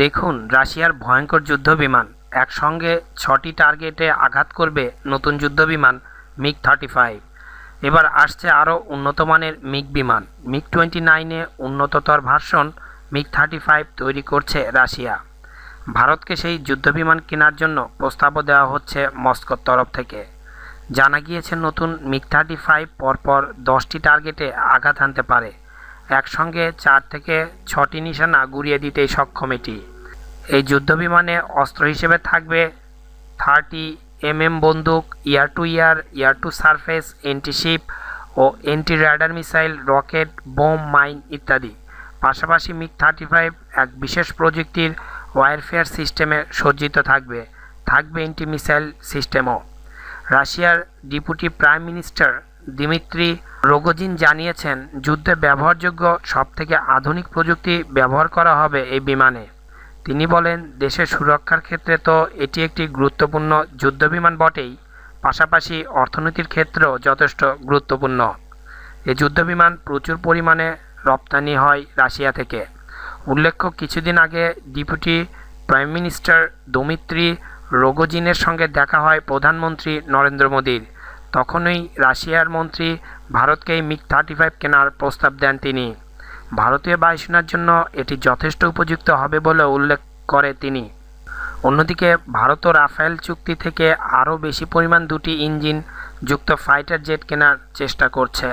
দেখুন রাশিয়ার ভয়ঙ্কর যুদ্ধবিমান একসঙ্গে ছটি টার্গেটে আঘাত করবে নতুন যুদ্ধবিমান মিগ থার্টি ফাইভ এবার আসছে আরও উন্নতমানের মিগ বিমান মিগ টোয়েন্টি নাইনে উন্নততর ভার্সন মিগ থার্টি ফাইভ তৈরি করছে রাশিয়া ভারতকে সেই যুদ্ধবিমান কেনার জন্য প্রস্তাবও দেওয়া হচ্ছে মস্কোর তরফ থেকে জানা গিয়েছে নতুন মিগ থার্টি ফাইভ পরপর দশটি টার্গেটে আঘাত হানতে পারে একসঙ্গে চার থেকে ছটি নিশানা গুড়িয়ে দিতে সক্ষম এটি এই যুদ্ধবিমানে অস্ত্র হিসেবে থাকবে থার্টি এম এম বন্দুক air to air air to surface antiship ও anti radar missile rocket bomb mine ইত্যাদি পাশাপাশি মিগ থার্টি ফাইভ এক বিশেষ প্রযুক্তির ওয়ারফেয়ার সিস্টেমে সজ্জিত থাকবে থাকবে এন্টি মিসাইল সিস্টেমও রাশিয়ার deputy prime minister Dmitry Rogozin জানিয়েছেন যুদ্ধে ব্যবহারযোগ্য সবথেকে আধুনিক প্রযুক্তি ব্যবহার করা হবে এই বিমানে তিনি বলেন দেশের সুরক্ষার ক্ষেত্রে তো এটি একটি গুরুত্বপূর্ণ যুদ্ধবিমান বটেই পাশাপাশি অর্থনীতির ক্ষেত্রেও যথেষ্ট গুরুত্বপূর্ণ এই যুদ্ধবিমান প্রচুর পরিমাণে রপ্তানি হয় রাশিয়া থেকে উল্লেখ্য কিছুদিন আগে ডিপুটি প্রাইম মিনিস্টার দমিত্রি রোগোজিনের সঙ্গে দেখা হয় প্রধানমন্ত্রী নরেন্দ্র মোদীর তখনই রাশিয়ার মন্ত্রী ভারতকে মিগ থার্টি ফাইভ কেনার প্রস্তাব দেন তিনি ভারতীয় বায়ুসেনার জন্য এটি যথেষ্ট উপযুক্ত হবে বলে উল্লেখ করে তিনি অন্যদিকে ভারত ও রাফায়েল চুক্তি থেকে আরও বেশি পরিমাণ দুটি ইঞ্জিন যুক্ত ফাইটার জেট কেনার চেষ্টা করছে